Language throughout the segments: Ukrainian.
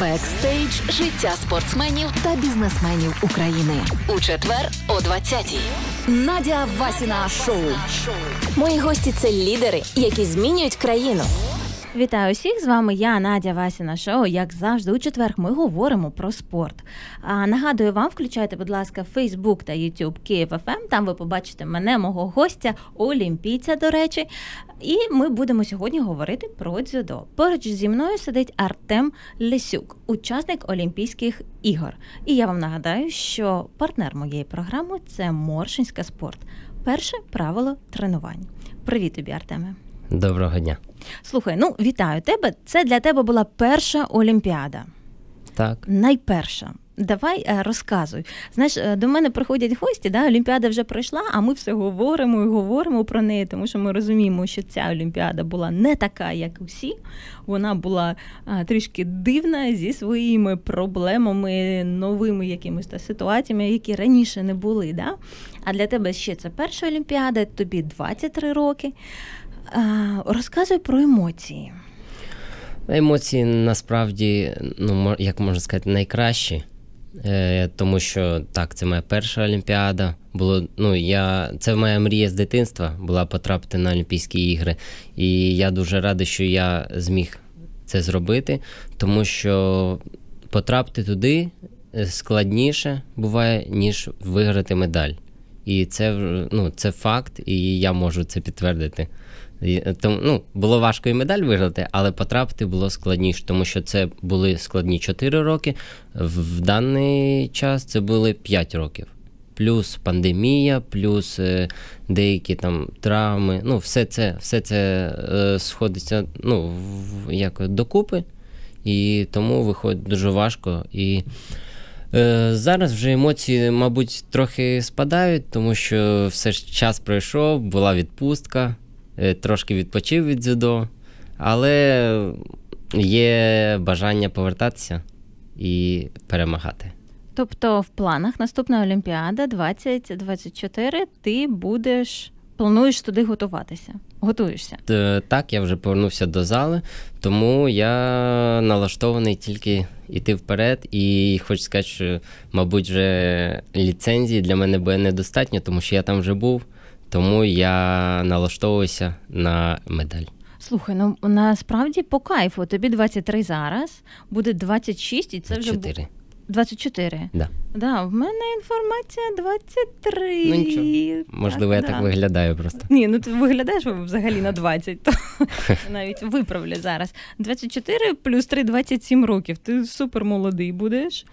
Бекстейдж життя спортсменів та бізнесменів України у четвер о 20-й. Надя Васіна шоу. Мої гості це лідери, які змінюють країну. Вітаю усіх з вами. Я Надя Васіна Шоу. Як завжди, у четвер ми говоримо про спорт. А нагадую вам, включайте, будь ласка, Facebook та YouTube Київ ФМ. Ем. Там ви побачите мене, мого гостя, олімпійця. До речі, і ми будемо сьогодні говорити про дзюдо. Поруч зі мною сидить Артем Лесюк, учасник Олімпійських ігор. І я вам нагадаю, що партнер моєї програми це Моршинська спорт. Перше правило тренувань. Привіт тобі, Артеме. Доброго дня. Слухай, ну вітаю тебе. Це для тебе була перша олімпіада. Так. Найперша давай е, розказуй. Знаєш, е, до мене приходять гості, да, Олімпіада вже пройшла, а ми все говоримо і говоримо про неї, тому що ми розуміємо, що ця Олімпіада була не така, як усі. Вона була е, трішки дивна зі своїми проблемами, новими якимись ситуаціями, які раніше не були. Да? А для тебе ще це перша Олімпіада, тобі 23 роки. Розказуй про емоції. Емоції насправді, ну, як можна сказати, найкращі. Е, тому що так, це моя перша олімпіада. Було ну я це моя мрія з дитинства була потрапити на Олімпійські ігри, і я дуже радий, що я зміг це зробити, тому що потрапити туди е, складніше буває ніж виграти медаль. І це ну, це факт, і я можу це підтвердити. Е, тому ну, було важко і медаль виграти, але потрапити було складніше, тому що це були складні 4 роки. В даний час це були 5 років. Плюс пандемія, плюс е, деякі там травми. Ну, все це все це е, сходиться ну, в, як, докупи, і тому виходить дуже важко. І Е, зараз вже емоції, мабуть, трохи спадають, тому що все ж час пройшов, була відпустка, е, трошки відпочив від дзюдо, але є бажання повертатися і перемагати. Тобто, в планах наступна Олімпіада 2024 ти будеш плануєш туди готуватися? Готуєшся? Е, так, я вже повернувся до зали, тому я налаштований тільки йти вперед. І хочу сказати, що, мабуть, вже ліцензії для мене буде недостатньо, тому що я там вже був, тому я налаштовуюся на медаль. Слухай, ну насправді по кайфу. Тобі 23 зараз, буде 26 і це вже 4. 24? Да. Да, в мене інформація 23. Ну нічого. Можливо, так, я да. так виглядаю просто. Ні, ну ти виглядаєш взагалі на 20, то навіть виправлю зараз. 24 плюс 3 27 років. Ти супер молодий будеш.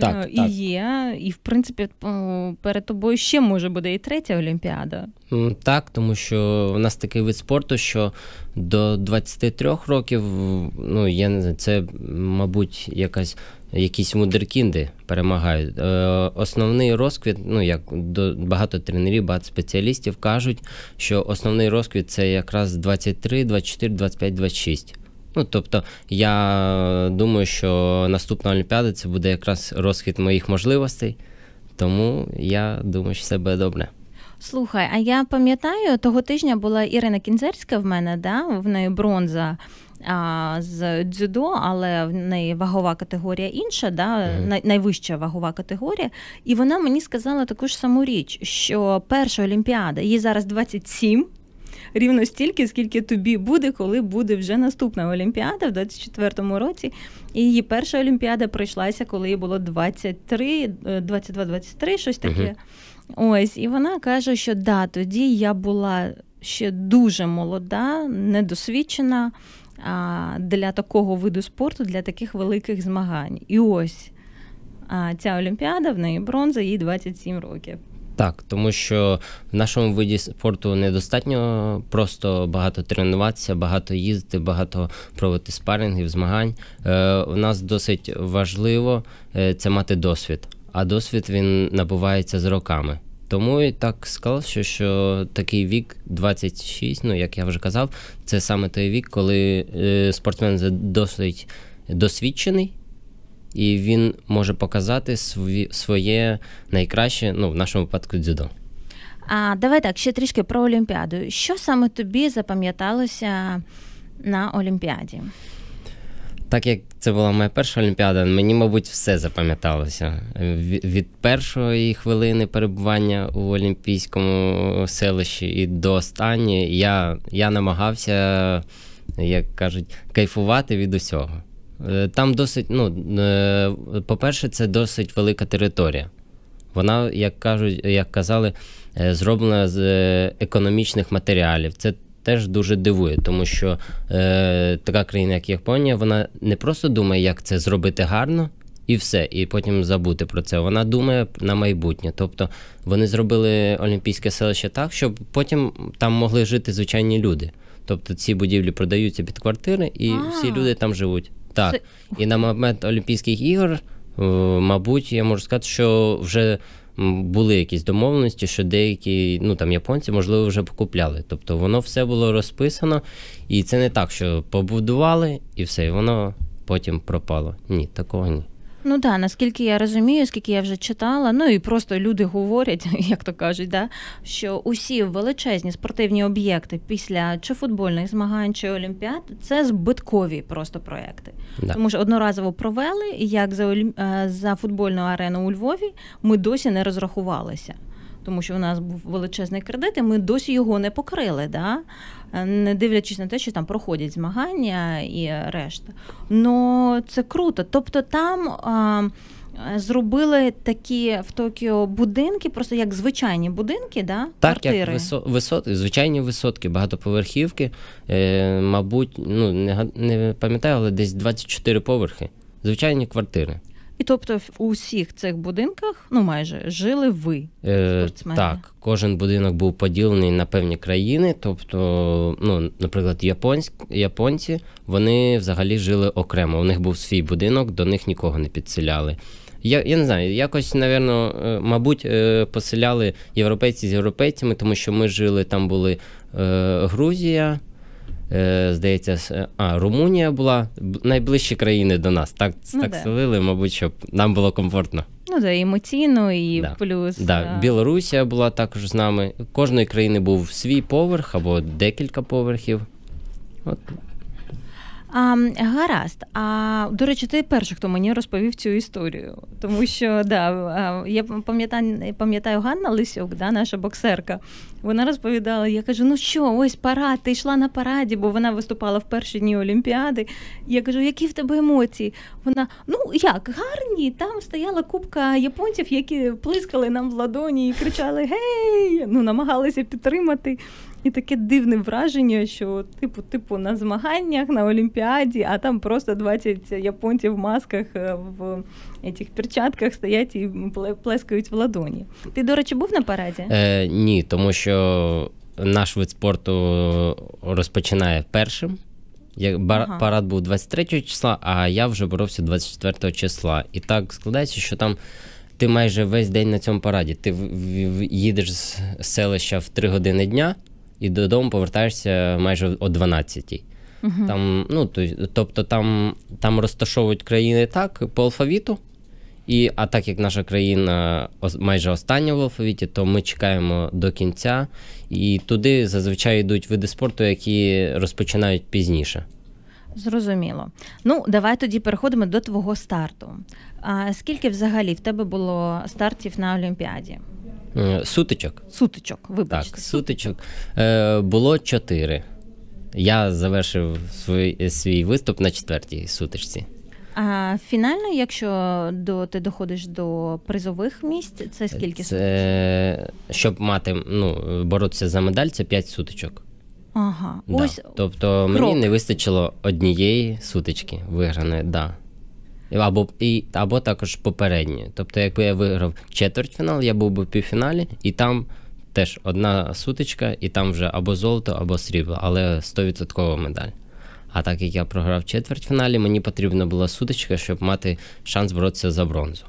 Так, е, І так. є, і в принципі перед тобою ще може буде і третя Олімпіада. Так, тому що в нас такий вид спорту, що до 23 років, ну я не знаю, це, мабуть, якась якісь мудеркінди перемагають. Е, основний розквіт, ну як до багато тренерів, багато спеціалістів кажуть, що основний розквіт це якраз 23, 24, 25, 26. Ну, тобто, я думаю, що наступна Олімпіада це буде якраз розхід моїх можливостей, тому я думаю, що все буде добре. Слухай, а я пам'ятаю, того тижня була Ірина Кінзерська в мене, да? в неї бронза а, з дзюдо, але в неї вагова категорія інша, да, mm-hmm. найвища вагова категорія. І вона мені сказала таку ж саму річ, що перша олімпіада, їй зараз 27, Рівно стільки, скільки тобі буде, коли буде вже наступна Олімпіада в 24-му році. І її перша Олімпіада пройшлася, коли їй було 23, 22-23, е, щось таке. Угу. Ось, і вона каже, що да, тоді я була ще дуже молода, недосвідчена для такого виду спорту, для таких великих змагань. І ось ця олімпіада в неї бронза, їй 27 років. Так, тому що в нашому виді спорту недостатньо просто багато тренуватися, багато їздити, багато проводити спарингів, змагань. Е, У нас досить важливо е, це мати досвід, а досвід він набувається з роками. Тому і так сказав, що що такий вік 26, ну як я вже казав, це саме той вік, коли е, спортсмен досить досвідчений, і він може показати свої, своє найкраще, ну в нашому випадку, дзюдо. А давай так, ще трішки про Олімпіаду. Що саме тобі запам'яталося на Олімпіаді? так як це була моя перша олімпіада, мені, мабуть, все запам'яталося. Від першої хвилини перебування у Олімпійському селищі і до останньої я, я намагався, як кажуть, кайфувати від усього. Е, там досить, ну е, по-перше, це досить велика територія. Вона, як кажуть, як казали, е, зроблена з економічних матеріалів. Це теж дуже дивує, тому що е, така країна, як Японія, вона не просто думає, як це зробити гарно. І все, і потім забути про це. Вона думає на майбутнє. Тобто вони зробили Олімпійське селище так, щоб потім там могли жити звичайні люди. Тобто ці будівлі продаються під квартири, і А-а-а. всі люди там живуть. Так. І на момент Олімпійських ігор, е, мабуть, я можу сказати, що вже були якісь домовленості, що деякі ну там японці, можливо, вже покупляли. Тобто воно все було розписано, і це не так, що побудували і все, і воно потім пропало. Ні, такого ні. Ну да, наскільки я розумію, скільки я вже читала, ну і просто люди говорять, як то кажуть, да, що усі величезні спортивні об'єкти після чи футбольних змагань, чи олімпіад це збиткові просто проекти. Да. Тому що одноразово провели, як за олімп... Е, за футбольну арену у Львові ми досі не розрахувалися тому що у нас був величезний кредит, і ми досі його не покрили, да? не дивлячись на те, що там проходять змагання і решта. Ну це круто. Тобто там. А, Зробили такі в Токіо будинки, просто як звичайні будинки, да? так, квартири. як висоти, звичайні висотки, багатоповерхівки. Е, Мабуть, ну не не пам'ятаю, але десь 24 поверхи. Звичайні квартири. І тобто в усіх цих будинках, ну майже жили ви е, спортсмени? Так, кожен будинок був поділений на певні країни. Тобто, ну, наприклад, японськ, японці вони взагалі жили окремо. У них був свій будинок, до них нікого не підселяли. Я я не знаю, якось, навірно, е, мабуть, е, поселяли європейці з європейцями, тому що ми жили там були е, Грузія. Е, здається, а Румунія була найближчі країни до нас. Так ну, так да. селили, мабуть, щоб нам було комфортно. Ну да, емоційно і да. плюс да. Білорусія була також з нами. Кожної країни був свій поверх або декілька поверхів. От а, Гаразд, а до речі, ти перший, хто мені розповів цю історію, тому що да, я пам'ятаю, пам'ятаю Ганна Лисюк, да, наша боксерка. Вона розповідала: я кажу: ну що, ось парад, ти йшла на параді, бо вона виступала в перші дні Олімпіади. Я кажу, які в тебе емоції? Вона ну як гарні? Там стояла купка японців, які плискали нам в ладоні і кричали Гей! Ну намагалися підтримати. І таке дивне враження, що типу, типу, на змаганнях, на олімпіаді, а там просто 20 японців в масках е, в цих перчатках стоять і плескають в ладоні. Ти, до речі, був на параді? Е, Ні, тому що наш вид спорту розпочинає першим. Як ага. парад був 23 числа, а я вже боровся 24 числа. І так складається, що там. Ти майже весь день на цьому параді. Ти в їдеш з селища в 3 години дня, і додому повертаєшся майже о 12-й. Uh-huh. Там, ну, Тобто там там розташовують країни так по алфавіту. І, А так як наша країна майже остання в алфавіті, то ми чекаємо до кінця, і туди зазвичай йдуть види спорту, які розпочинають пізніше. Зрозуміло. Ну, давай тоді переходимо до твого старту. А скільки взагалі в тебе було стартів на Олімпіаді? Е, сутичок. Сутичок, вибачте. Так, сутичок Е, було чотири. Я завершив свій, свій виступ на четвертій сутичці. А фінально, якщо до ти доходиш до призових місць, це скільки Це, е, Щоб мати, ну, боротися за медаль, це п'ять сутичок. Ага. Да. Ось Тобто мені не вистачило однієї сутички виграної, да. Або і, або також попередньої. Тобто, якби я виграв четвертьфінал, я був би в півфіналі, і там теж одна сутичка, і там вже або золото, або срібло, але 100% медаль. А так як я програв четвертьфіналі, мені потрібна була сутичка, щоб мати шанс боротися за бронзу.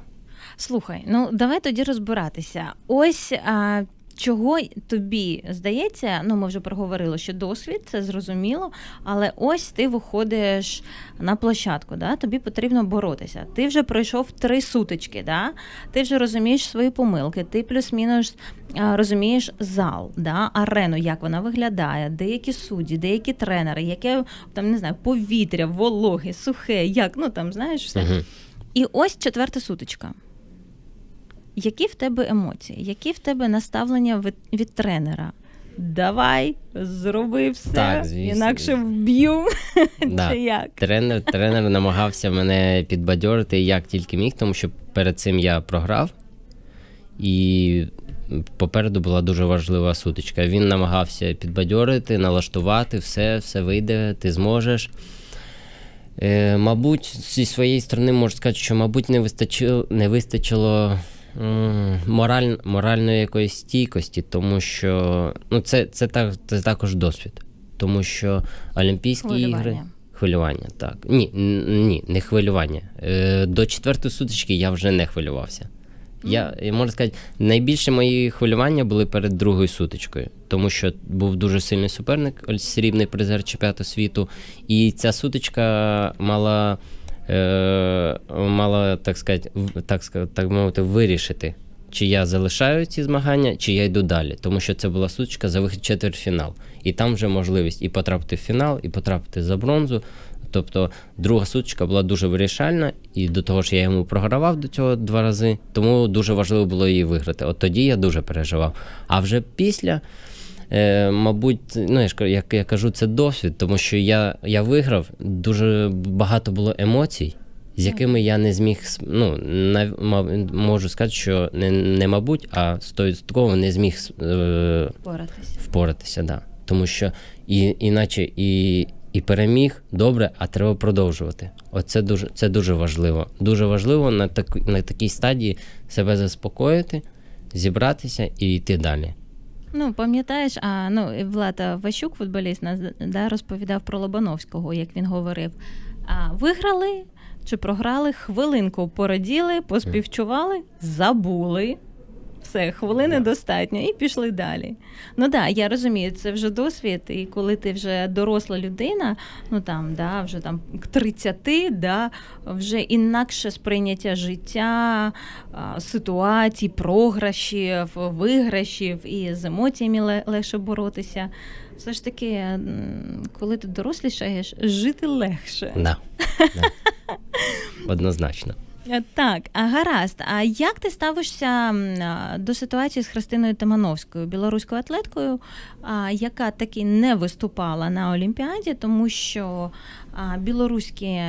Слухай, ну давай тоді розбиратися. Ось а, Чого тобі здається, ну ми вже проговорили, що досвід, це зрозуміло, але ось ти виходиш на площадку, да? тобі потрібно боротися. Ти вже пройшов три сутички, да? ти вже розумієш свої помилки, ти плюс-мінус розумієш зал, да? арену, як вона виглядає, деякі судді, деякі тренери, яке там не знаю, повітря, вологе, сухе, як ну там знаєш все. Угу. І ось четверта сутичка. Які в тебе емоції? Які в тебе наставлення від, від тренера? Давай, зроби все, так, звісно. інакше вб'ю. Да. Чи як? Тренер тренер намагався мене підбадьорити як тільки міг, тому що перед цим я програв, і попереду була дуже важлива сутичка. Він намагався підбадьорити, налаштувати, все, все вийде, ти зможеш. Е, Мабуть, зі своєї сторони можу сказати, що, мабуть, не вистачило, не вистачило Мораль, Моральної якоїсь стійкості, тому що ну, це це, так, це також досвід. Тому що Олімпійські ігри. Хвилювання, так. Ні, ні, не хвилювання. Е, до четвертої сутички я вже не хвилювався. Я можу сказати, найбільше мої хвилювання були перед другою сутичкою, тому що був дуже сильний суперник, срібний призер чемпіонату світу, і ця сутичка мала Е, мала так сказати, так так мовити, вирішити, чи я залишаю ці змагання, чи я йду далі. Тому що це була сучка за вихід четвертьфінал. І там вже можливість і потрапити в фінал, і потрапити за бронзу. Тобто друга сутичка була дуже вирішальна, і до того ж я йому програвав до цього два рази, тому дуже важливо було її виграти. От тоді я дуже переживав. А вже після е, мабуть, ну я ж я, я кажу, це досвід, тому що я я виграв, дуже багато було емоцій, з якими я не зміг ну, не, можу сказати, що не, не мабуть, а стовідсотково не зміг е, впоратися. впоратися да. Тому що і, іначе і. І переміг добре, а треба продовжувати. Оце дуже це дуже важливо. Дуже важливо на так на такій стадії себе заспокоїти, зібратися і йти далі. Ну пам'ятаєш, а ну Влад Ващук, футболіст, нас да, розповідав про Лобановського, як він говорив. А виграли чи програли хвилинку, пораділи, поспівчували, забули все, хвилини yeah. достатньо, і пішли далі. Ну да, я розумію, це вже досвід, і коли ти вже доросла людина, ну там, да, вже там к 30, да, вже інакше сприйняття життя, ситуацій, програшів, виграшів і з емоціями легше боротися. Все ж таки, коли ти дорослішаєш, жити легше. да. Однозначно. Е, так, а гаразд. А як ти ставишся до ситуації з Христиною Тимановською, білоруською атлеткою, яка таки не виступала на Олімпіаді, тому що білоруські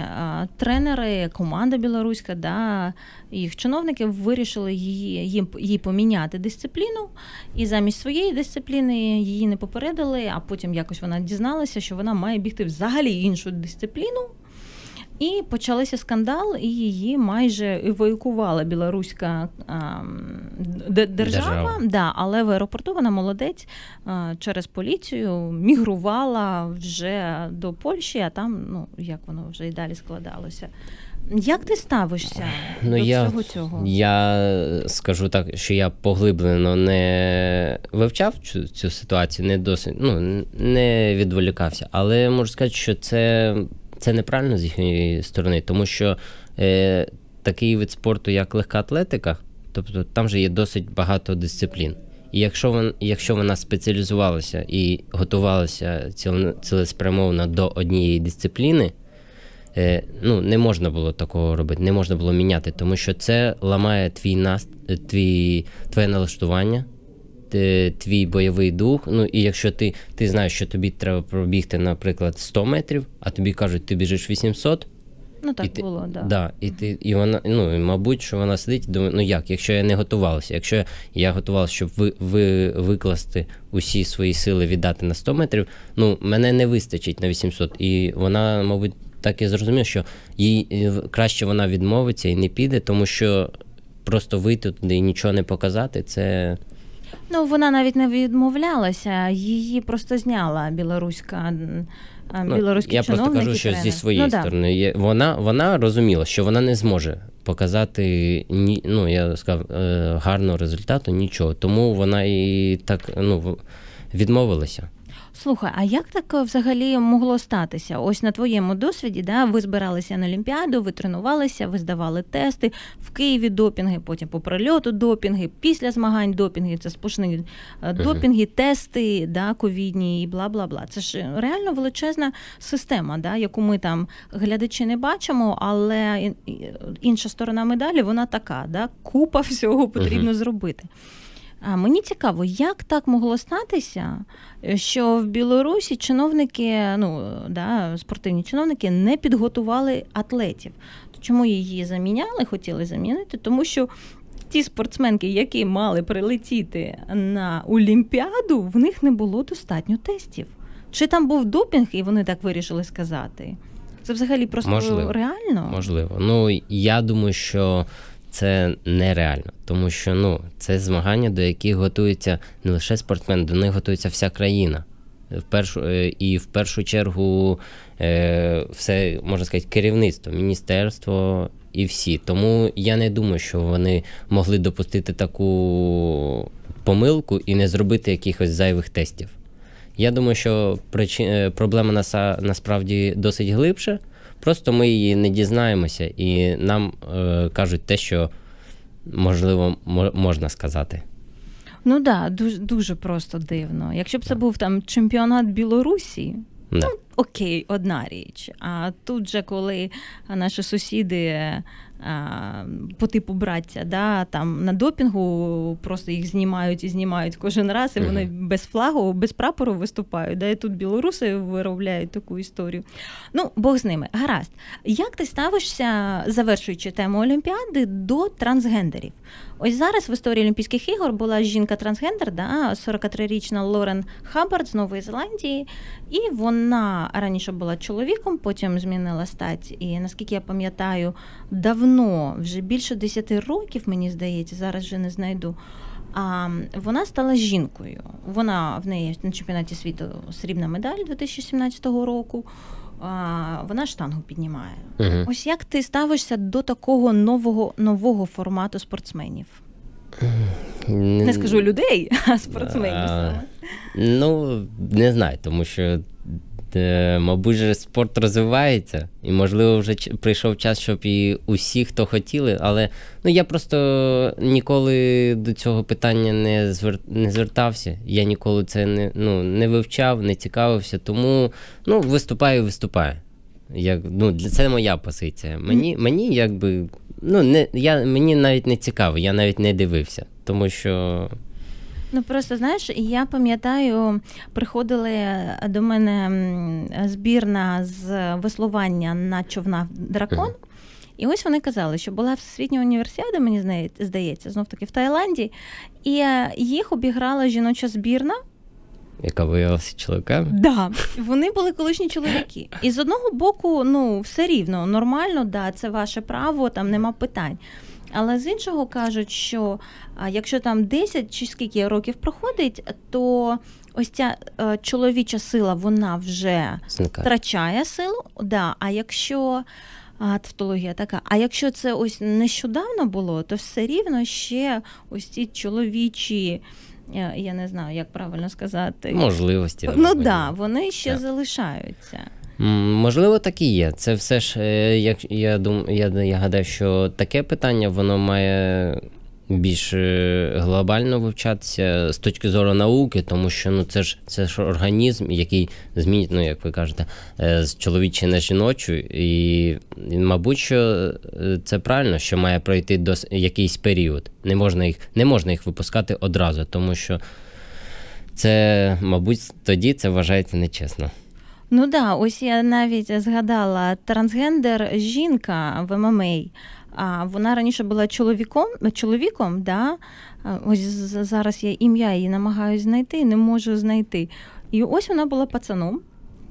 тренери, команда білоруська, да, їх чиновники вирішили її їй поміняти дисципліну, і замість своєї дисципліни її не попередили, а потім якось вона дізналася, що вона має бігти взагалі іншу дисципліну. І почалися скандал, і її майже евакувала білоруська а, держава, держава. Да, але в аеропорту вона молодець а, через поліцію мігрувала вже до Польщі, а там ну як воно вже і далі складалося. Як ти ставишся ну, до я, всього цього? Я скажу так, що я поглиблено не вивчав цю, цю ситуацію, не досить ну не відволікався, але можу сказати, що це. Це неправильно з їхньої сторони, тому що е, такий вид спорту, як легка атлетика, тобто там же є досить багато дисциплін. І якщо вон, якщо вона спеціалізувалася і готувалася цілеспрямовно до однієї дисципліни, е, ну не можна було такого робити, не можна було міняти, тому що це ламає твій наст, е, твій, твоє налаштування е, твій бойовий дух. Ну і якщо ти ти знаєш, що тобі треба пробігти, наприклад, 100 метрів, а тобі кажуть, ти біжиш 800. Ну так і було, ти, да. да. І ти, і вона, ну мабуть, що вона сидить і думає, ну як, якщо я не готувалася, якщо я готувалася, щоб ви, ви викласти усі свої сили віддати на 100 метрів, ну мене не вистачить на 800. І вона, мабуть, так і зрозуміла, що їй е, краще вона відмовиться і не піде, тому що просто вийти туди і нічого не показати, це. Ну вона навіть не відмовлялася, її просто зняла білоруська. Ну, Я просто кажу, що трени. зі своєї ну, сторони да. вона вона розуміла, що вона не зможе показати ні, ну я сказав е, гарного результату, нічого. Тому вона і так ну відмовилася. Слухай, а як так е, взагалі могло статися? Ось на твоєму досвіді, да, ви збиралися на Олімпіаду, ви тренувалися, ви здавали тести в Києві допінги, потім по прильоту допінги, після змагань допінги, це сплошні е, допінги, тести, да, ковідні і бла бла бла. Це ж реально величезна система, да, яку ми там глядачі не бачимо, але е, інша сторона медалі вона така, да, купа всього потрібно зробити. А мені цікаво, як так могло статися, е, що в Білорусі чиновники, ну да, спортивні чиновники не підготували атлетів. Чому її заміняли? Хотіли замінити, тому що. Ті спортсменки, які мали прилетіти на Олімпіаду, в них не було достатньо тестів. Чи там був допінг, і вони так вирішили сказати? Це взагалі просто можливо, реально? Можливо. Ну я думаю, що це нереально, тому що ну це змагання, до яких готується не лише спортсмен, до них готується вся країна. В першу е, і в першу чергу е, все можна сказати керівництво, міністерство і всі. Тому я не думаю, що вони могли допустити таку помилку і не зробити якихось зайвих тестів. Я думаю, що причина е, проблема насправді досить глибше. Просто ми її не дізнаємося, і нам е, кажуть те, що можливо можна сказати. Ну так, да, дуже дуже просто дивно. Якщо б це був там чемпіонат Білорусі, да. ну окей, одна річ. А тут же, коли наші сусіди е, по типу браття, да, там на допінгу просто їх знімають і знімають кожен раз, і вони без флагу, без прапору виступають. Да, І тут білоруси виробляють таку історію. Ну, Бог з ними. Гаразд. Як ти ставишся, завершуючи тему Олімпіади, до трансгендерів? Ось зараз в історії Олімпійських ігор була жінка-трансгендер, да, 43-річна Лорен Хаббард з Нової Зеландії, і вона раніше була чоловіком, потім змінила стать. І наскільки я пам'ятаю, давно, вже більше 10 років, мені здається, зараз вже не знайду. А вона стала жінкою. Вона в неї на чемпіонаті світу срібна медаль 2017 року. А, Вона штангу піднімає. Угу. Ось як ти ставишся до такого нового нового формату спортсменів? Ем, не скажу людей, а спортсменів. А, ну не знаю, тому що Е, мабуть, же спорт розвивається, і, можливо, вже прийшов час, щоб і усі, хто хотіли, але ну я просто ніколи до цього питання не звер... не звертався. Я ніколи це не ну, не вивчав, не цікавився. Тому ну, виступаю, виступаю. Як, ну, Це моя позиція. Мені мені якби ну, не, я, мені навіть не цікаво, я навіть не дивився, тому що. Ну просто знаєш, я пам'ятаю, приходили е, до мене збірна з веслування на човнах дракон. І ось вони казали, що була всесвітня універсіада, мені здається, знов таки в Таїланді, і е, їх обіграла жіноча збірна. Яка виявилася чоловіками? Да, вони були колишні чоловіки. І з одного боку, ну все рівно, нормально, да, це ваше право, там нема питань. Але з іншого кажуть, що якщо там 10 чи скільки років проходить, то ось ця е, чоловіча сила вона вже Синка. втрачає силу. Да, А якщо тавтологія така, а якщо це ось нещодавно було, то все рівно ще ось ці чоловічі. Я, е, я не знаю, як правильно сказати можливості. Ну так, да, вони ще так. залишаються. Можливо, так і є. Це все ж, е, як я думаю, я, я гадаю, що таке питання воно має більш е, глобально вивчатися з точки зору науки, тому що ну це ж це ж організм, який змінить, ну як ви кажете, е, з чоловічої на жіночу, і мабуть, що це правильно, що має пройти до якийсь період. Не можна їх не можна їх випускати одразу, тому що це, мабуть, тоді це вважається нечесно. Ну да, ось я навіть згадала трансгендер жінка в ММА. Ем ем а вона раніше була чоловіком, чоловіком, да? ось зараз я ім'я її намагаюся знайти, не можу знайти. І ось вона була пацаном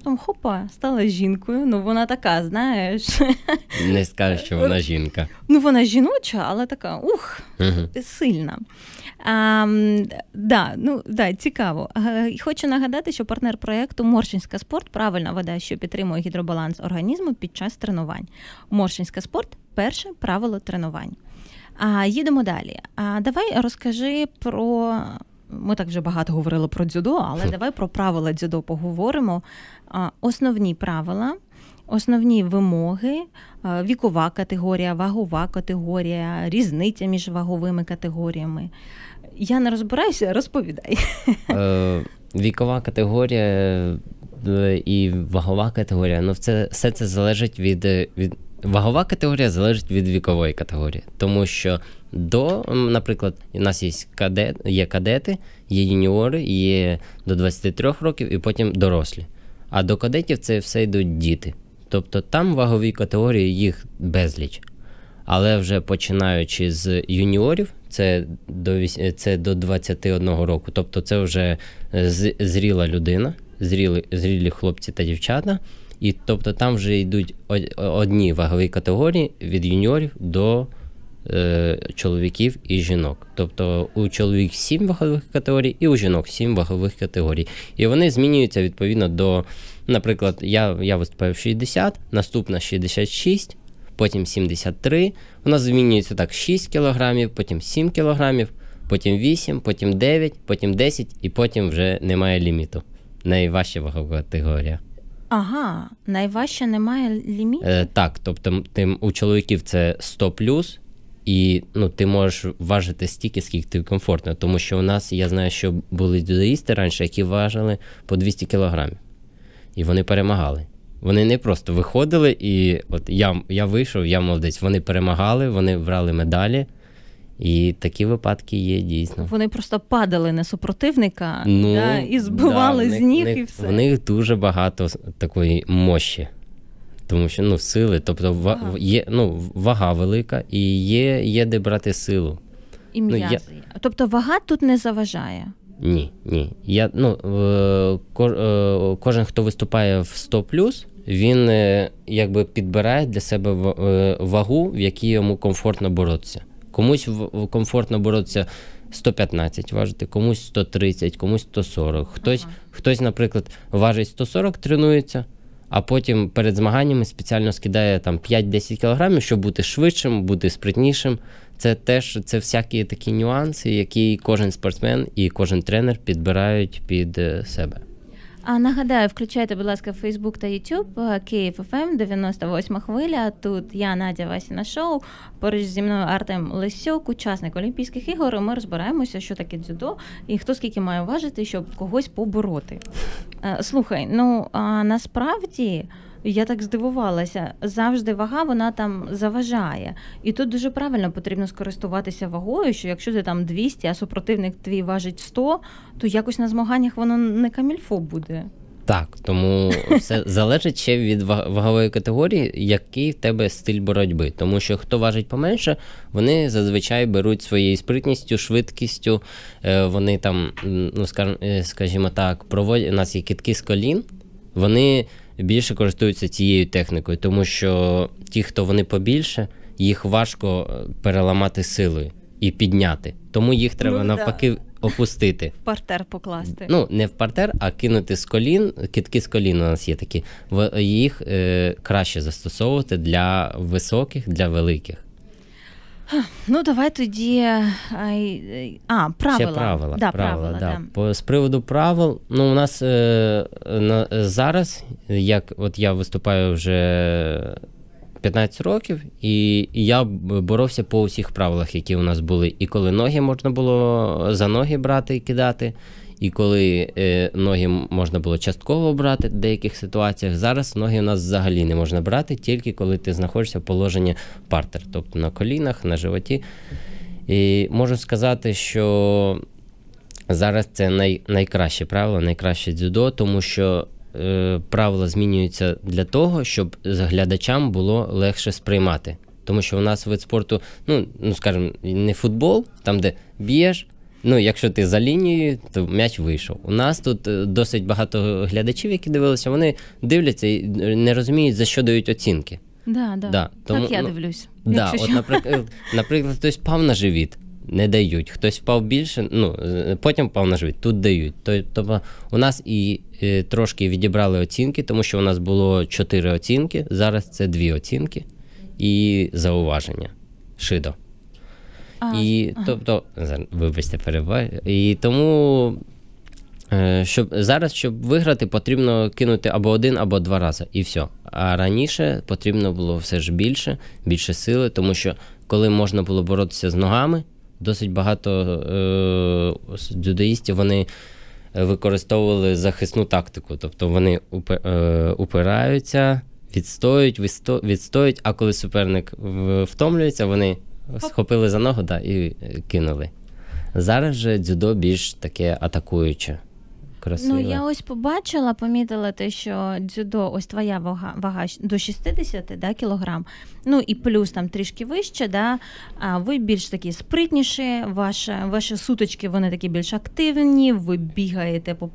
раптом хопа, стала жінкою. Ну вона така, знаєш. Не скажеш, що вона жінка. Ну вона жіноча, але така ух, угу. сильна. А, да, ну, да, Цікаво. Е, хочу нагадати, що партнер проєкту Морщинська спорт правильна вода, що підтримує гідробаланс організму під час тренувань. Морщинська спорт перше правило тренувань. А їдемо далі. А давай розкажи про. Ми так вже багато говорили про дзюдо, але давай про правила дзюдо поговоримо основні правила. Основні вимоги, е, вікова категорія, вагова категорія, різниця між ваговими категоріями. Я не розбираюся, розповідай. Е, вікова категорія е, і вагова категорія. Ну, це все це залежить від, від вагова категорія залежить від вікової категорії, тому що до, наприклад, у нас є кадет, є кадети, є юніори, є до 23 років і потім дорослі. А до кадетів це все йдуть діти. Тобто там вагові категорії їх безліч. Але вже починаючи з юніорів, це до це до 21 року, тобто це вже е, зріла людина, зрілі, зрілі хлопці та дівчата. І тобто там вже йдуть одні вагові категорії від юніорів до Е, чоловіків і жінок. Тобто у чоловік 7 вагових категорій і у жінок 7 вагових категорій. І вони змінюються відповідно до, наприклад, я я виступаю 60, наступна 66, потім 73. У нас змінюється так 6 кілограмів, потім 7 кг, потім 8, потім 9, потім 10 і потім вже немає ліміту. Найважча вагова категорія. Ага, найважче немає ліміту? Е, Так, тобто тим у чоловіків це 100+, плюс. І ну, ти можеш важити стільки, скільки тобі комфортно. Тому що у нас, я знаю, що були дзюдоїсти раніше, які важили по 200 кілограмів. І вони перемагали. Вони не просто виходили, і от я я вийшов, я молодець. Вони перемагали, вони брали медалі. І такі випадки є дійсно. Вони просто падали на супротивника ну, да, і збивали да, них, з ніг. і все. В них дуже багато такої мощі. Тому що ну, сили, тобто ва- є ну, вага велика і є є де брати силу. І Ну, я... Тобто вага тут не заважає? Ні, ні. Я, ну, е, ко- е, Кожен, хто виступає в 100 він е, якби підбирає для себе вагу, в якій йому комфортно боротися. Комусь комфортно боротися 115 важити, комусь 130, комусь 140. Хтось, ага. хтось, наприклад, важить 140, тренується а потім перед змаганнями спеціально скидає там 5-10 кілограмів, щоб бути швидшим, бути спритнішим. Це теж це всякі такі нюанси, які кожен спортсмен і кожен тренер підбирають під е, себе. А нагадаю, включайте, будь ласка, Фейсбук та Ютуб Київ ФМ ем, 98 хвиля. Тут я Надя Васіна шоу. Поруч зі мною Артем Лисюк, учасник Олімпійських ігор. Ми розбираємося, що таке дзюдо і хто скільки має важити, щоб когось побороти. Е, слухай, ну а насправді. Я так здивувалася. Завжди вага вона там заважає. І тут дуже правильно потрібно скористуватися вагою, що якщо ти там 200, а супротивник твій важить 100, то якось на змаганнях воно не камільфо буде. Так, тому все залежить ще від вагової категорії, який в тебе стиль боротьби. Тому що хто важить поменше, вони зазвичай беруть своєю спритністю, швидкістю. Е, вони там, ну е, скажімо так, проводять у нас є кітки з колін. Вони більше користуються цією технікою, тому що ті, хто вони побільше, їх важко е, переламати силою і підняти. Тому їх ну треба ну, навпаки да. опустити. В партер покласти. Ну, не в партер, а кинути з колін. Китки з колін у нас є такі. Їх е, краще застосовувати для високих, для великих. Ну, давай тоді. А, правила. Ще правила. Да, правила, правила да. По, з приводу правил, ну у нас е, на, зараз, як от я виступаю вже 15 років, і, і я боровся по усіх правилах, які у нас були. І коли ноги можна було за ноги брати і кидати. І коли е, ноги можна було частково брати в деяких ситуаціях, зараз ноги у нас взагалі не можна брати, тільки коли ти знаходишся в положенні партер, тобто на колінах, на животі. І можу сказати, що зараз це най, найкраще правило, найкраще дзюдо, тому що е, правила змінюються для того, щоб глядачам було легше сприймати. Тому що у нас вид спорту, ну, ну скажімо, не футбол, там де б'єш. Ну, якщо ти за лінією, то м'яч вийшов. У нас тут е, досить багато глядачів, які дивилися, вони дивляться і е, не розуміють, за що дають оцінки. Да, да. Да, тому, Так я ну, дивлюсь. Да, от, Наприклад, е, наприклад, хтось впав на живіт, не дають, хтось впав більше, ну потім впав на живіт, тут дають. Тобто у нас і трошки відібрали оцінки, тому що у нас було чотири оцінки, зараз це дві оцінки і зауваження. Шидо. Ага. тобто, вибачте, перебуваю. І тому. Е, щоб зараз, щоб виграти, потрібно кинути або один, або два рази, і все. А раніше потрібно було все ж більше, більше сили, тому що коли можна було боротися з ногами, досить багато е- дзюдоїстів вони використовували захисну тактику. Тобто вони е, упираються, відстоюють, відсто- відстоюють. А коли суперник втомлюється, вони схопили за ногу да, і е, кинули. Зараз же дзюдо більш таке атакуюче красиве. Ну я ось побачила, помітила те, що дзюдо, ось твоя вага вага до 60 да, кілограм. Ну і плюс там трішки вище, да, а ви більш такі спритніші, ваші, ваші суточки вони такі більш активні, ви бігаєте по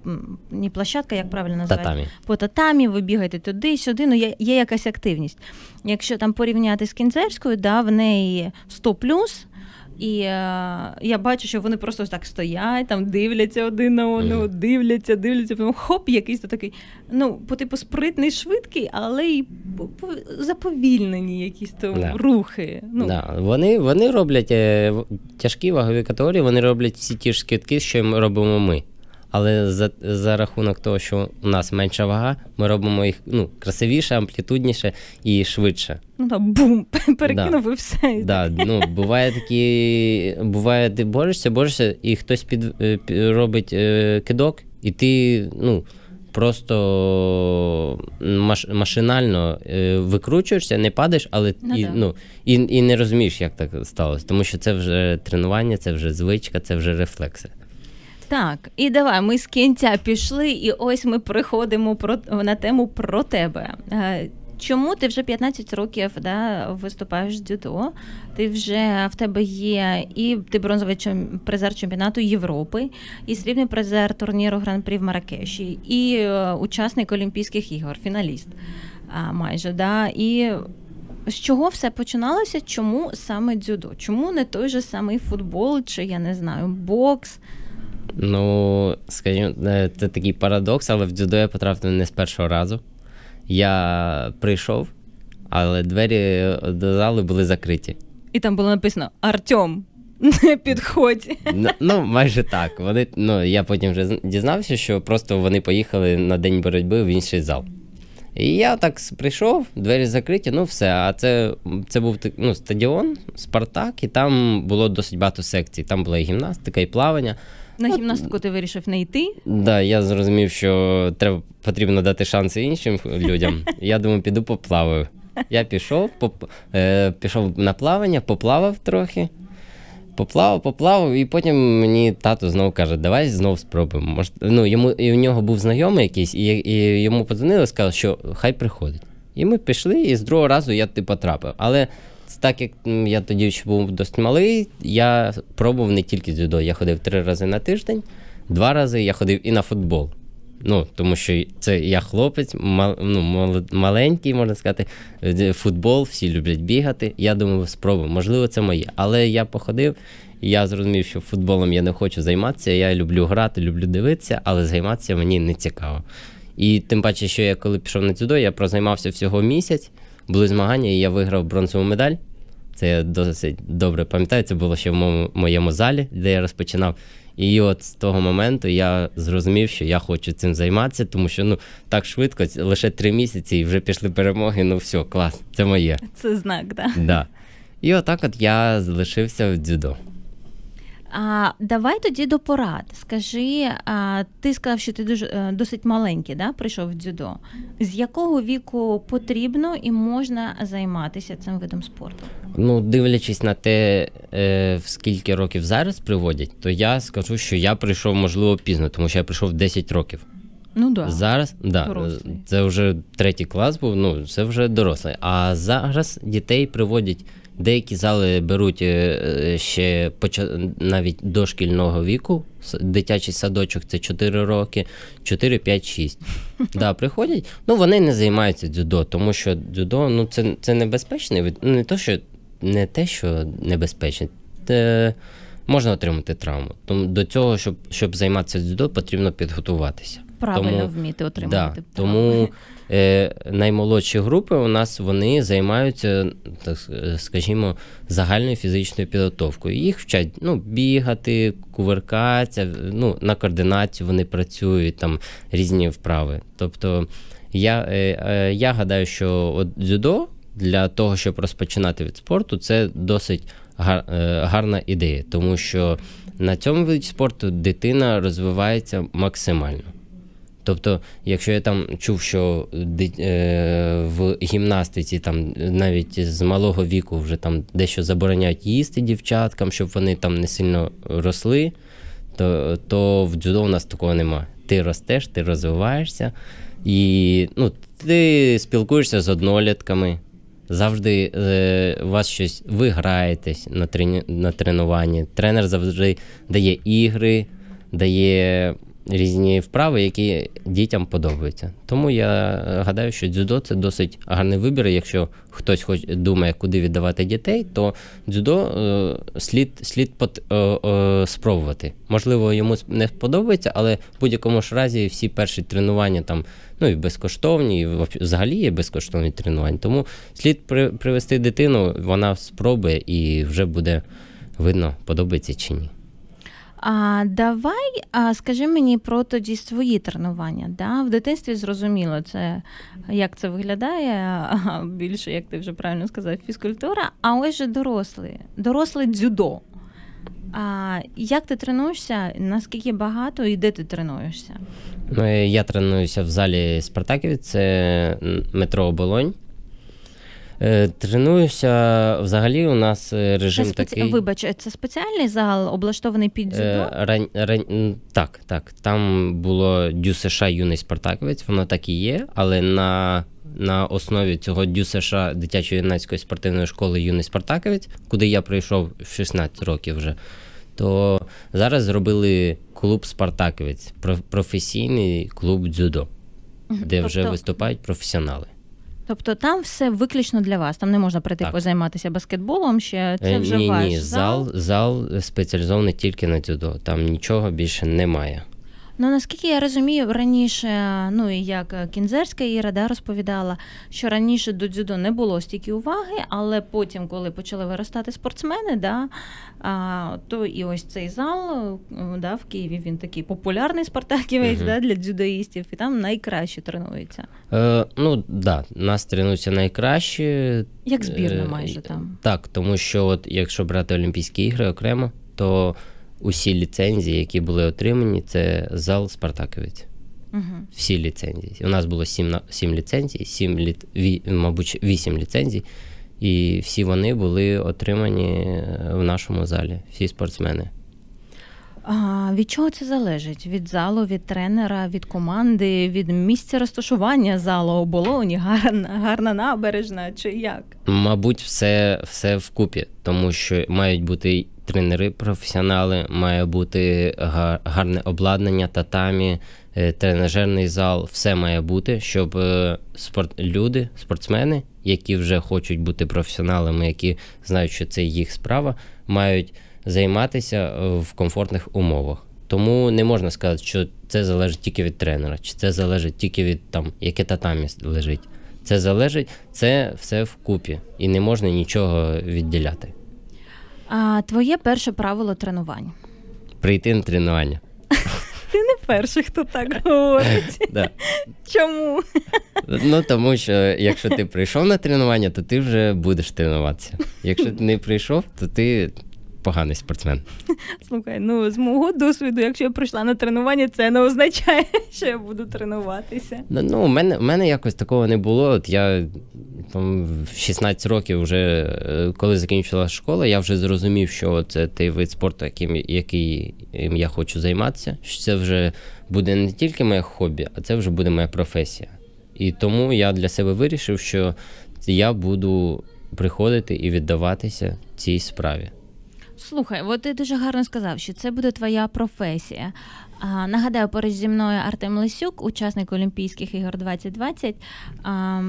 не площадка, як правильно називається? Татамі. по татамі, ви бігаєте туди-сюди. Ну є, є якась активність. Якщо там порівняти з кінцевською, да, в неї 100+, плюс. І е, я бачу, що вони просто так стоять, там дивляться один на одного, дивляться, дивляться. Потім хоп, якийсь то такий. Ну, по типу спритний, швидкий, але й заповільнені якісь то да. рухи. Ну. Да. Вони вони роблять е, тяжкі вагові категорії, вони роблять всі ті ж скидки, що робимо ми. Але за за рахунок того, що у нас менша вага, ми робимо їх ну, красивіше, амплітудніше і швидше. Ну так, бум, перекинув да. і все. І да, ну, Буває такі, буває, ти борешся, борешся, і хтось під, е, робить е, кидок, і ти ну, просто маш, машинально е, викручуєшся, не падаєш, але ну, і, да. ну, і, і не розумієш, як так сталося. Тому що це вже тренування, це вже звичка, це вже рефлекси. Так, і давай ми з кінця пішли, і ось ми приходимо про на тему про тебе. Е, чому ти вже 15 років да, виступаєш з дзюдо? Ти вже в тебе є і ти бронзовий призер чемпіонату Європи, і срібний призер турніру гран-прі в Маракеші, і е, учасник Олімпійських ігор, фіналіст майже. да, І з чого все починалося? Чому саме дзюдо? Чому не той же самий футбол, чи я не знаю, бокс? Ну, скажімо, е, це такий парадокс, але в дзюдо я потрапив не з першого разу. Я прийшов, але двері до зали були закриті. І там було написано Артем, не підходь. Ну, ну майже так. Вони, ну, Я потім вже дізнався, що просто вони поїхали на день боротьби в інший зал. І я так прийшов, двері закриті, ну все. А це це був ну, стадіон, Спартак, і там було досить багато секцій. Там була і гімнастика, і плавання. На гімнастику ти вирішив не йти? Да, я зрозумів, що треба потрібно дати шанси іншим людям. Я думаю, піду поплаваю. Я пішов, поп... е, пішов на плавання, поплавав трохи, поплавав, поплавав, і потім мені тато знову каже, давай знову спробуємо. Може, ну, йому, і в нього був знайомий якийсь, і, і йому подзвонили, сказали, що хай приходить. І ми пішли, і з другого разу я ти типу, потрапив. Але так як я тоді ще був досить малий, я пробував не тільки дзюдо. Я ходив три рази на тиждень, два рази я ходив і на футбол. Ну, Тому що це я хлопець, мал, ну, мал, маленький, можна сказати, футбол, всі люблять бігати. Я думав, спробую, можливо, це моє. Але я походив, і я зрозумів, що футболом я не хочу займатися. Я люблю грати, люблю дивитися, але займатися мені не цікаво. І тим паче, що я коли пішов на дзюдо, я прозаймався всього місяць, були змагання, і я виграв бронзову медаль. Це я досить добре пам'ятаю. Це було ще в моєму, моєму залі, де я розпочинав. І от з того моменту я зрозумів, що я хочу цим займатися, тому що ну так швидко, лише три місяці, і вже пішли перемоги. Ну все, клас, це моє. Це знак, да. да. І отак от я залишився в дзюдо. А, Давай тоді до порад. Скажи, а, ти сказав, що ти дуже е, досить маленький, да, прийшов в дзюдо. З якого віку потрібно і можна займатися цим видом спорту? Ну, дивлячись на те, е, в скільки років зараз приводять, то я скажу, що я прийшов можливо пізно, тому що я прийшов 10 років. Ну да. Зараз да, це вже третій клас був, ну це вже дорослий. А зараз дітей приводять Деякі зали беруть е, е, ще навіть дошкільного віку. Дитячий садочок це 4 роки, 4, 5, 6. Да, Приходять, ну вони не займаються дзюдо, тому що дзюдо ну це це небезпечний ну, Не то, що не те, що небезпечне, це можна отримати травму. Тому до цього, щоб щоб займатися дзюдо, потрібно підготуватися. Правильно тому, вміти отримати. Да, тому е, наймолодші групи у нас вони займаються, так е, скажімо, загальною фізичною підготовкою. Їх вчать ну, бігати, кувиркатися, ну, на координацію вони працюють, там різні вправи. Тобто я, е, е, я гадаю, що от дзюдо для того, щоб розпочинати від спорту, це досить е, гарна ідея, тому що на цьому виді спорту дитина розвивається максимально. Тобто, якщо я там чув, що е, в гімнастиці там навіть з малого віку вже там дещо забороняють їсти дівчаткам, щоб вони там не сильно росли, то то в дзюдо у нас такого немає. Ти ростеш, ти розвиваєшся і ну, ти спілкуєшся з однолітками. Завжди е, у вас щось ви граєтесь на трені, на тренуванні. Тренер завжди дає ігри, дає різні вправи, які дітям подобаються. Тому я е, гадаю, що дзюдо це досить гарний вибір. Якщо хтось хоч думає, куди віддавати дітей, то дзюдо е, слід слід пот, е, спробувати. Можливо, йому не сподобається, але в будь-якому ж разі всі перші тренування там ну і безкоштовні, і взагалі є безкоштовні тренування. Тому слід при, привести дитину, вона спробує і вже буде видно, подобається чи ні. А Давай а, скажи мені про тоді свої тренування. Да? В дитинстві зрозуміло, це як це виглядає, більше, як ти вже правильно сказав, фізкультура, а ось же дорослий, доросле дзюдо. А Як ти тренуєшся? Наскільки багато і де ти тренуєшся? Ну Я тренуюся в залі Спартаків, це метро Оболонь. Е, тренуюся взагалі. У нас е, режим це спеці... такий. Вибач, е, це спеціальний зал, облаштований під дзюдо? Ран... Ран... Так, так. Там було дю США юний спартаковець, воно так і є, але на на основі цього дю США дитячої юнацької спортивної школи юний спартаковець, куди я прийшов 16 років вже. То зараз зробили клуб Спартаковець професійний клуб дзюдо, де тобто... вже виступають професіонали. Тобто там все виключно для вас, там не можна прийти так. позайматися баскетболом ще це е, вже ні, ваш ні, зал, зал, спеціалізований тільки на дзюдо, там нічого більше немає. Ну наскільки я розумію, раніше, ну і як е, Кінзерська Іра да, розповідала, що раніше до дзюдо не було стільки уваги, але потім, коли почали виростати спортсмени, да, а, то і ось цей зал е, да, в Києві він такий популярний спартаківець uh-huh. да, для дзюдоїстів, і там найкраще тренуються. Е, Ну так, да, нас тренуються найкраще. Як збірна е, майже там. Е, так, тому що, от, якщо брати Олімпійські ігри окремо, то усі ліцензії, які були отримані, це зал Спартаковець. Угу. Всі ліцензії. У нас було 7 7 ліцензій, 7 мабуть, 8 ліцензій, і всі вони були отримані е, в нашому залі, всі спортсмени. А Від чого це залежить? Від залу, від тренера, від команди, від місця розташування залу оболоні, гарна гарна набережна чи як? Мабуть, все все вкупі, тому що мають бути тренери, професіонали, має бути гарне обладнання, татамі, е, тренажерний зал. Все має бути, щоб е, спорт люди, спортсмени, які вже хочуть бути професіоналами, які знають, що це їх справа, мають займатися е, в комфортних умовах. Тому не можна сказати, що це залежить тільки від тренера, чи це залежить тільки від там, яке татамі лежить. Це залежить, це все вкупі, і не можна нічого відділяти. А твоє перше правило тренування. Прийти на тренування. Ти не перший, хто так говорить. Да. Чому? Ну тому що якщо ти прийшов на тренування, то ти вже будеш тренуватися. Якщо ти не прийшов, то ти поганий спортсмен. Слухай, ну з мого досвіду, якщо я прийшла на тренування, це не означає, що я буду тренуватися. Ну, у ну, мене в мене якось такого не було. От я там в 16 років, вже е, коли закінчила школа, я вже зрозумів, що це той вид спорту, яким який я хочу займатися. Що це вже буде не тільки моє хобі, а це вже буде моя професія. І тому я для себе вирішив, що я буду приходити і віддаватися цій справі. Слухай, от ти дуже гарно сказав, що це буде твоя професія. А, Нагадаю, поруч зі мною Артем Лисюк, учасник Олімпійських ігор 2020. А,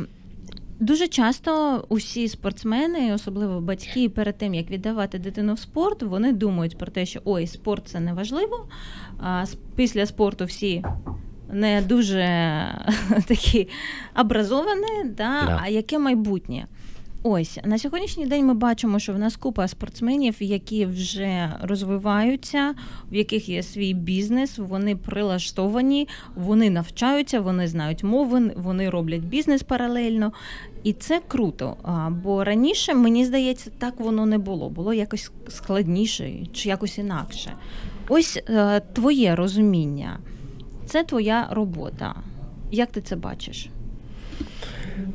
Дуже часто усі спортсмени, особливо батьки, перед тим як віддавати дитину в спорт, вони думають про те, що ой, спорт це не важливо. А після спорту всі не дуже такі образовані. Да? да. А яке майбутнє? Ось на сьогоднішній день ми бачимо, що в нас купа спортсменів, які вже розвиваються, в яких є свій бізнес, вони прилаштовані, вони навчаються, вони знають мови, вони роблять бізнес паралельно, і це круто. Бо раніше мені здається, так воно не було. Було якось складніше чи якось інакше. Ось е, твоє розуміння, це твоя робота. Як ти це бачиш?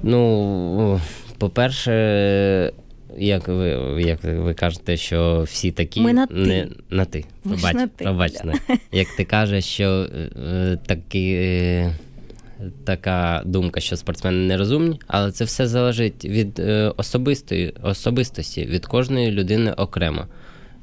Ну по-перше, як ви як ви кажете, що всі такі Ми на ти. не на ти. Ми на ти. Пробач, да. Як ти кажеш, що е, такі, е, така думка, що спортсмени нерозумні, але це все залежить від е, особистої особистості, від кожної людини окремо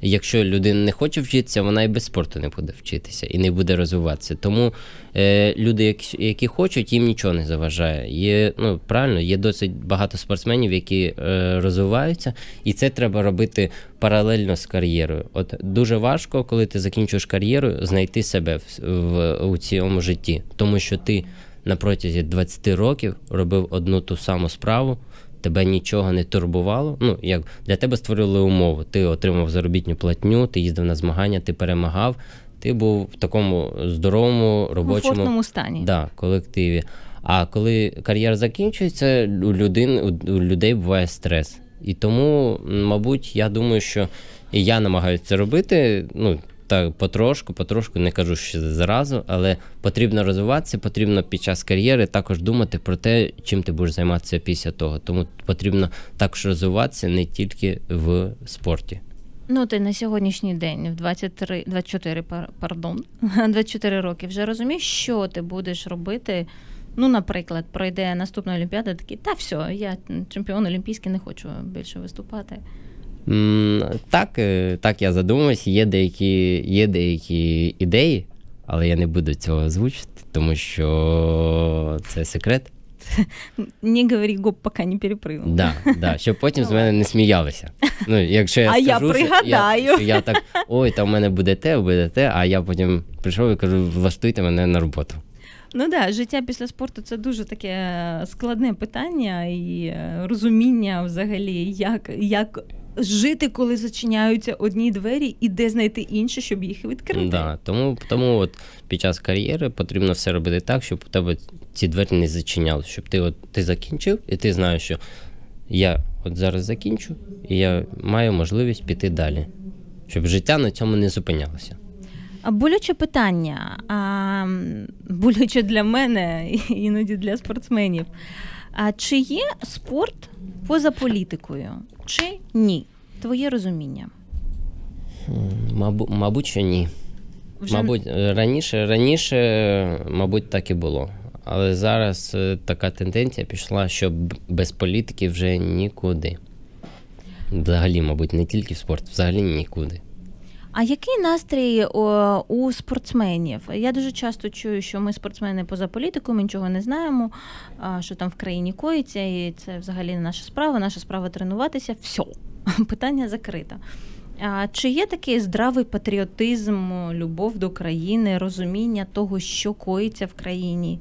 якщо людина не хоче вчитися, вона і без спорту не буде вчитися і не буде розвиватися. Тому е, люди, які, які хочуть, їм нічого не заважає. Є ну правильно, є досить багато спортсменів, які е, розвиваються, і це треба робити паралельно з кар'єрою. От дуже важко, коли ти закінчуєш кар'єру, знайти себе в, в у цьому житті, тому що ти. На протязі 20 років робив одну ту саму справу тебе нічого не турбувало. Ну як для тебе створили умови. Ти отримав заробітну платню, ти їздив на змагання, ти перемагав. Ти був в такому здоровому робочому стані да, колективі. А коли кар'єра закінчується, у людин у людей буває стрес. І тому, мабуть, я думаю, що і я намагаюся це робити. Ну так потрошку, потрошку не кажу, що зразу, але потрібно розвиватися, потрібно під час кар'єри також думати про те, чим ти будеш займатися після того. Тому потрібно також розвиватися не тільки в спорті. Ну, ти на сьогоднішній день, в 23, 24, пардон, 24 роки, вже розумієш, що ти будеш робити. Ну, наприклад, пройде наступна олімпіада, такий, та все, я чемпіон олімпійський, не хочу більше виступати. Так, е, так я задумався. Є деякі є деякі ідеї, але я не буду цього озвучити, тому що це секрет. Не говори гоп, поки не перепригнув. Да, да, щоб потім з мене не сміялися. Ну, якщо я А скажу, я пригадаю. Що я, що я так, ой, там в мене буде те, буде те, а я потім прийшов і кажу, влаштуйте мене на роботу. Ну да, життя після спорту це дуже таке складне питання і е, розуміння взагалі, як, як жити, коли зачиняються одні двері, і де знайти інші, щоб їх відкрити. Да, Тому тому от під час кар'єри потрібно все робити так, щоб у тебе ці двері не зачиняли, щоб ти от ти закінчив, і ти знаєш, що я от зараз закінчу, і я маю можливість піти далі, щоб життя на цьому не зупинялося. Болюче питання, а болюче для мене, іноді для спортсменів. А чи є спорт поза політикою, чи ні? Твоє розуміння? Мабу, мабуть, що ні. Вже... Мабуть, раніше, раніше, мабуть, так і було. Але зараз е, така тенденція пішла, що без політики вже нікуди. Взагалі, мабуть, не тільки в спорт, взагалі нікуди. А який настрій у спортсменів? Я дуже часто чую, що ми спортсмени поза політикою, ми нічого не знаємо, що там в країні коїться, і це взагалі не наша справа. Наша справа тренуватися. Все, питання закрите. Чи є такий здравий патріотизм, любов до країни, розуміння того, що коїться в країні,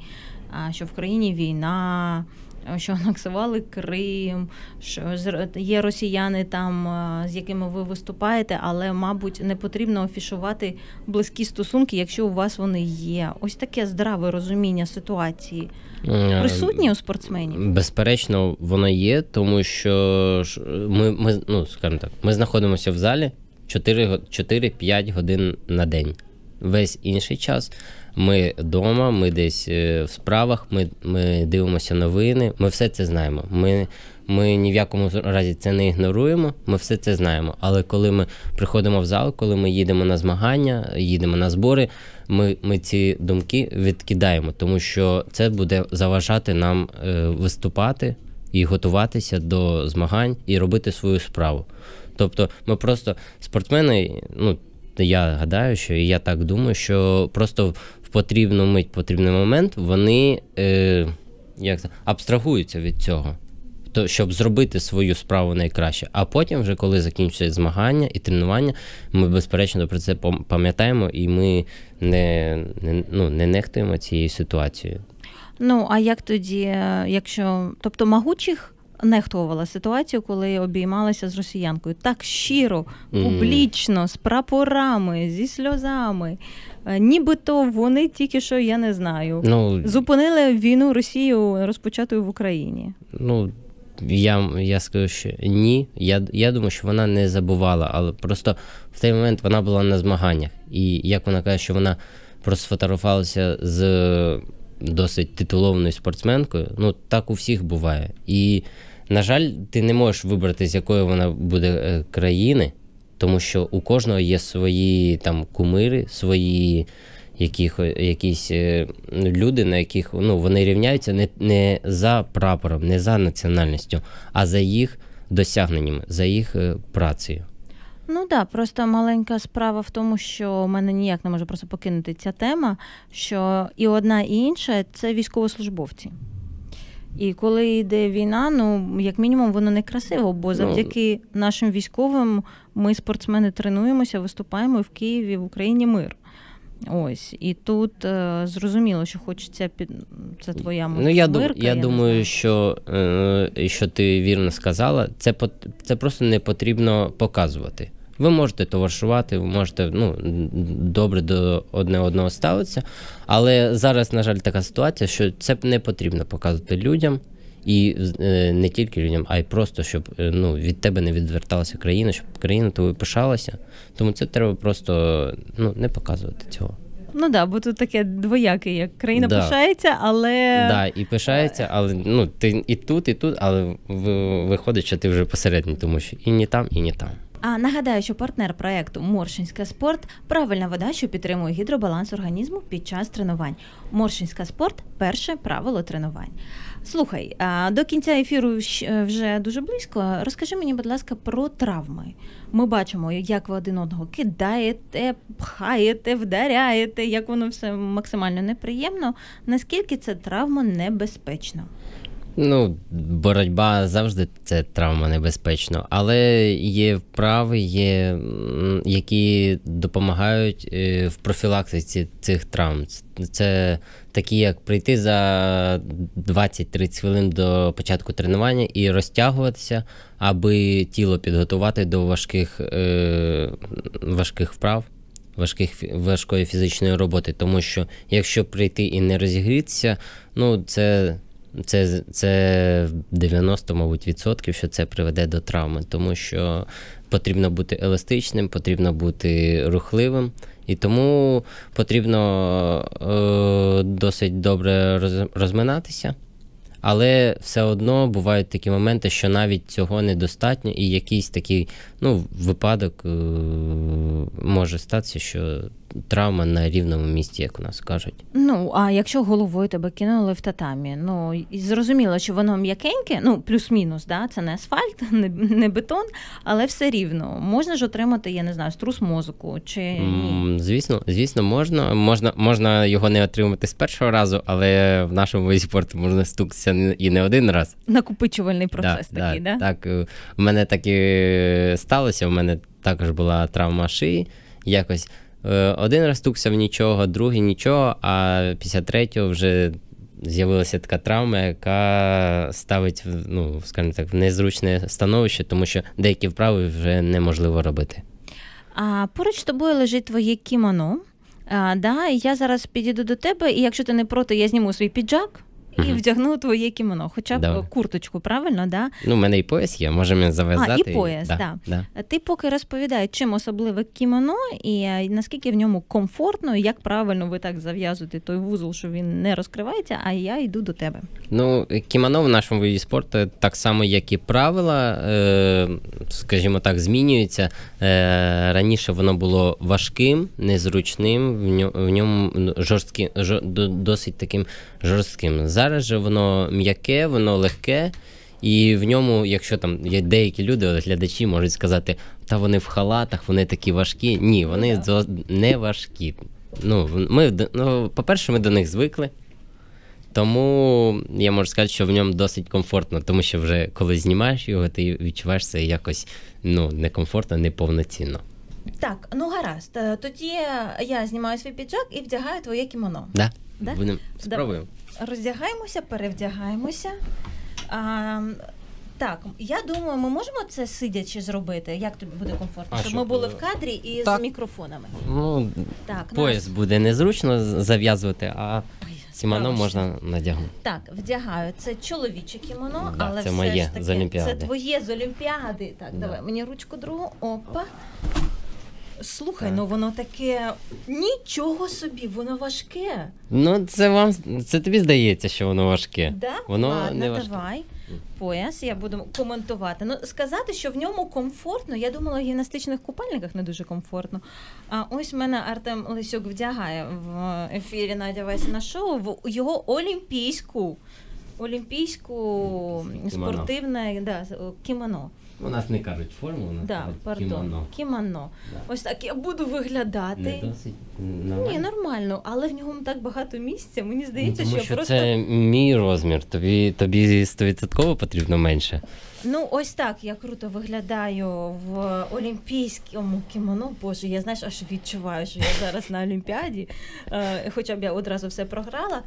що в країні війна, Е, що анексували Крим, що є росіяни там, е, з якими ви виступаєте, але, мабуть, не потрібно афішувати близькі стосунки, якщо у вас вони є. Ось таке здраве розуміння ситуації е, присутні у спортсменів? Безперечно, воно є, тому що ми, ми ну скажімо так, ми знаходимося в залі 4-5 годин на день. Весь інший час ми вдома, ми десь е, в справах, ми ми дивимося новини. Ми все це знаємо. Ми ми ні в якому разі це не ігноруємо. Ми все це знаємо. Але коли ми приходимо в зал, коли ми їдемо на змагання, їдемо на збори, ми ми ці думки відкидаємо, тому що це буде заважати нам е, виступати і готуватися до змагань і робити свою справу. Тобто, ми просто спортсмени, ну. Тобто я гадаю, що і я так думаю, що просто в потрібну мить, потрібний момент вони е, як це, абстрагуються від цього, То, щоб зробити свою справу найкраще. А потім, вже коли закінчується змагання і тренування, ми безперечно про це пам'ятаємо і ми не, не, ну, не нехтуємо цією ситуацією. Ну а як тоді, е, якщо тобто могучих нехтувала ситуацію, коли обіймалася з росіянкою. Так щиро, публічно, з прапорами, зі сльозами. Е, нібито вони тільки що я не знаю. Ну зупинили війну Росію розпочатою в Україні. Ну я я скажу, що ні. Я я думаю, що вона не забувала, але просто в той момент вона була на змаганнях. І як вона каже, що вона просто сфотографувалася з е, досить титуловною спортсменкою. Ну так у всіх буває. І на жаль, ти не можеш вибрати, з якої вона буде е, країни, тому що у кожного є свої там кумири, свої яких, е, якісь е, люди, на яких ну, вони рівняються не, не за прапором, не за національністю, а за їх досягненнями, за їх працею. Ну да, просто маленька справа в тому, що в мене ніяк не може просто покинути ця тема, що і одна, і інша це військовослужбовці. І коли йде війна, ну як мінімум воно не красиво, бо ну, завдяки нашим військовим ми спортсмени тренуємося, виступаємо в Києві, в Україні мир. Ось і тут е, зрозуміло, що хочеться під це твоя мирка, Ну, Я дум, я, я думаю, що е, що ти вірно сказала, це це просто не потрібно показувати. Ви можете товаришувати, ви можете ну, добре до одне одного ставитися. Але зараз, на жаль, така ситуація, що це не потрібно показувати людям, і е, не тільки людям, а й просто, щоб е, ну, від тебе не відверталася країна, щоб країна тобою пишалася. Тому це треба просто ну, не показувати цього. Ну да, бо тут таке двояке, як країна да. пишається, але да, і пишається, але ну ти і тут, і тут, але виходить, що ти вже посередній, тому що і ні там, і ні там. А нагадаю, що партнер проекту Моршинська спорт правильна вода, що підтримує гідробаланс організму під час тренувань. Моршинська спорт перше правило тренувань. Слухай, до кінця ефіру е, вже дуже близько. Розкажи мені, будь ласка, про травми. Ми бачимо, як ви один одного кидаєте, пхаєте, вдаряєте, як воно все максимально неприємно. Наскільки це травма небезпечна? Ну, боротьба завжди це травма небезпечно, але є вправи, є, які допомагають е, в профілактиці цих травм. Це такі, як прийти за 20-30 хвилин до початку тренування і розтягуватися, аби тіло підготувати до важких, е, важких вправ важких, Важкої фізичної роботи, тому що якщо прийти і не розігрітися, ну це це це 90, мабуть, відсотків, що це приведе до травми, тому що потрібно бути еластичним, потрібно бути рухливим, і тому потрібно е, досить добре роз, розминатися. Але все одно бувають такі моменти, що навіть цього недостатньо, і якийсь такий ну, випадок е, може статися, що травма на рівному місці, як у нас кажуть. Ну, а якщо головою тебе кинули в татамі, ну і зрозуміло, що воно м'якеньке, ну плюс-мінус, да, це не асфальт, не, не бетон, але все рівно. Можна ж отримати, я не знаю, струс мозку чи ні? Звісно, звісно, можна. Можна можна його не отримати з першого разу, але в нашому виді спорту можна стукатися і не один раз. Накопичувальний процес да, такий, да, да? Так, е, в мене такі сталося. У мене також була травма шиї. Якось е, один розтукся в нічого, другий нічого, а після третього вже з'явилася така травма, яка ставить ну, скажімо так, в незручне становище, тому що деякі вправи вже неможливо робити. А поруч з тобою лежить твоє кімоно. А, да, Я зараз підійду до тебе, і якщо ти не проти, я зніму свій піджак і mm вдягну твоє кімоно, хоча б Давай. курточку, правильно? Да? Ну, в мене і пояс є, можемо зав'язати. А, і пояс, І... Да, да. да. Ти поки розповідай, чим особливе кімоно і е, наскільки в ньому комфортно, і як правильно ви так зав'язуєте той вузол, що він не розкривається, а я йду до тебе. Ну, кімоно в нашому виді спорту так само, як і правила, е, скажімо так, змінюються. Е, раніше воно було важким, незручним, в ньому ну, жорстким, досить таким жорстким зараз же воно м'яке, воно легке. І в ньому, якщо там є деякі люди, глядачі можуть сказати, та вони в халатах, вони такі важкі. Ні, вони не важкі. Ну, ми, ну, По-перше, ми до них звикли. Тому я можу сказати, що в ньому досить комфортно, тому що вже коли знімаєш його, ти відчуваєш це якось ну, некомфортно, неповноцінно. Так, ну гаразд. Е, тоді я знімаю свій піджак і вдягаю твоє кімоно. Да. Да? Будемо спробуємо роздягаємося, перевдягаємося. А, так, я думаю, ми можемо це сидячи зробити. Як тобі буде комфортно? щоб, ми були е, в кадрі і так. з мікрофонами. Ну, так, ну, Пояс нас... буде незручно зав'язувати, а кімоно можна надягнути. Так, вдягаю. Це чоловіче кімоно, да, але це все моє ж таки, з Олімпіади. Це твоє з Олімпіади. Так, да. давай мені ручку другу. Опа. Слухай, так. ну воно таке нічого собі, воно важке. Ну, це вам це тобі здається, що воно важке. Да? Воно Ладно, не важке. давай. Пояс, я буду коментувати. Ну, сказати, що в ньому комфортно. Я думала, в гімнастичних купальниках не дуже комфортно. А ось мене Артем Лисюк вдягає в ефірі Надя Васі на шоу в його олімпійську, олімпійську кімоно. спортивне да, кімоно. У нас не кажуть форму, у нас да, кажуть пардон. кімоно. Кімоно. Да. Ось так я буду виглядати. Не досить нормально. Ні, нормально, але в ньому так багато місця. Мені здається, ну, тому що, що просто... це мій розмір. Тобі тобі стовідсотково потрібно менше. Ну, ось так я круто виглядаю в олімпійському кімоно. Боже, я знаєш, аж відчуваю, що я зараз на Олімпіаді, е, хоча б я одразу все програла.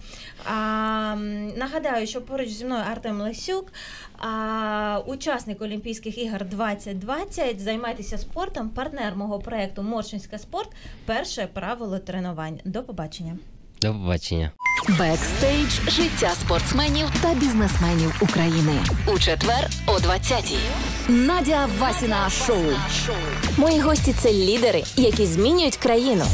А, Нагадаю, що поруч зі мною Артем Лисюк. а, учасник Олімпійських ігор 2020. Займайтеся спортом, партнер мого проєкту Моршинська спорт. Перше правило тренувань. До побачення. До побачення. Бекстейдж життя спортсменів та бізнесменів України у четвер о 20-й. Надя Васіна шоу. Мої гості це лідери, які змінюють країну.